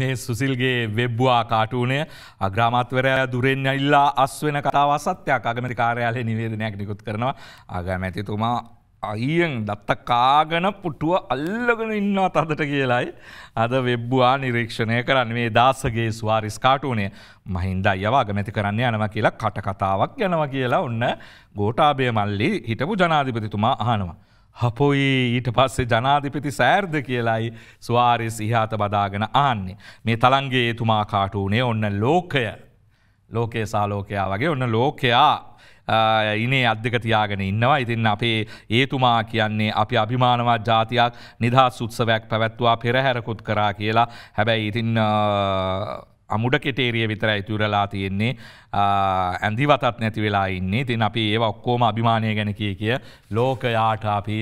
මේ සුසිල්ගේ වෙබ්බවා කාටුවනය අග්‍රාමත්වරයා දුරෙන් ඇල්ලා අස් වෙන කතාව සත්‍යයක් අගමරි කාරයාලය නිවේදනයක් නිකුත් කරනවා අගමැතිතුමා අයියෙන් දත්ත කාගන පුටුව අල්ලගෙන ඉන්නවා තදට කියලයි අද වෙබ්බවා නිරීක්ෂණය කරන්න මේ දාසගේ ස්වාරිස් කාටුවනේ මහින්ද අයවා ගමැති කරන්න යනවා කියලා කටකතාවක් යනවා කියලා ඔන්න ගෝටාබය මල්ලි හිටපු ජනාධිපතිතුමා අහනවා. හපොයි ඊට පස්සේ ජනාධිපති සෑර්ද කියලායි ස්වාරය සිහාත බදාගෙන ආන්නේ. මේ තළන්ගේ ඒතුමා කාටූනේ ඔන්න ලෝකය ලෝකයේ සාලෝකයා වගේ ඔන්න ලෝකයා ඉනේ අධ්‍යක තියාගෙන ඉන්නවා ඉතින් අපේ ඒතුමා කියන්නේ අපි අභිමානවත් ජාතියක් නිදහස් උත්සවයක් පැවැත්වා පෙරහැරකුත් කරා කියලා හැබැයි ඉතින් අමුඩ කෙටේරිය විතර ඇතුරලා තියෙන්නේ ඇන්දිවතත් නැති වෙලා ඉන්නේ තින් අපි ඒ ඔක්කෝම අභිමානය ගැන කිය කිය ලෝකයාට අපි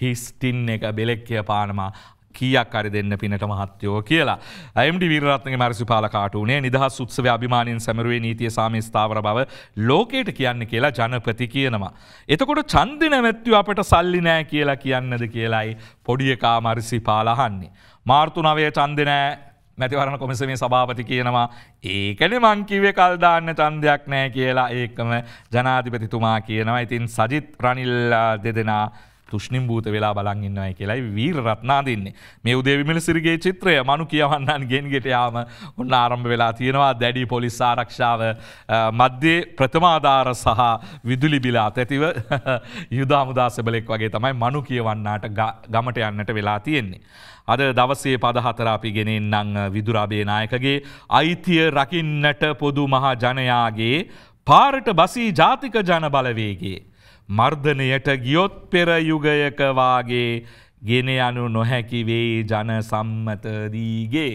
හිස්ටින් එක බෙලෙක්කය පානවා කියක් අරි දෙන්න පිනට මහත්තයෝ කියලා. ඇමඩි විරත්න මැරසි පාලකාටුනේ නිදහස් උත්සව අභිමානයෙන් සැමරුවේ නීතිය සාමස්ථාවර බව ලෝකයට කියන්න කියලා ජනපති කියනවා. එතකොට චන්දින මැත්තිව අපට සල්ලි නෑ කියලා කියන්නද කියලායි පොඩියකා මරිසි පාලහන්නේ. මාර්තුනවය චන්දිනෑ මැතිවරණ කොමිසමේ සභාපති කියනවා ඒකන මංකිවේ කල්දාන්න චන්දයක් නෑ කියලා ඒකම ජනාධිපතිතුමා කියනවා ඉතින් සජිත් ප්‍රනිල් දෙදෙනා තුෂ්ණිම් භූත වෙලා බලන් ඉන්නයි කියලායි වීර රත්නාදින්නේ. මේ උදේවිමල සිරිගේ චිත්‍රය මනු කියවන්නන් ගෙන් ගෙට යාම ඔන්න ආරම්භ වෙලා තියෙනවා දැඩි පොලිස් ආරක්ෂාව මධ්‍යේ ප්‍රථමාධාර සහ විදුලි බිලා ඇතිව යුදාමුදාසබලෙක් වගේ තමයි මනු කියවන්නාට ගමට යන්නට වෙලා තියෙන්නේ. අද දවසේ පදහතරාපි ගෙනෙන්න්නං විදුරාබේ නායකගේ අයිතිය රකින්නට පොදු මහා ජනයාගේ පාරට බසී ජාතික ජන බලවේගේ. මර්ධනයට ගියොත් පෙරයුගයකවාගේ ගෙන යනු නොහැකිවේ ජන සම්මතදීගේ.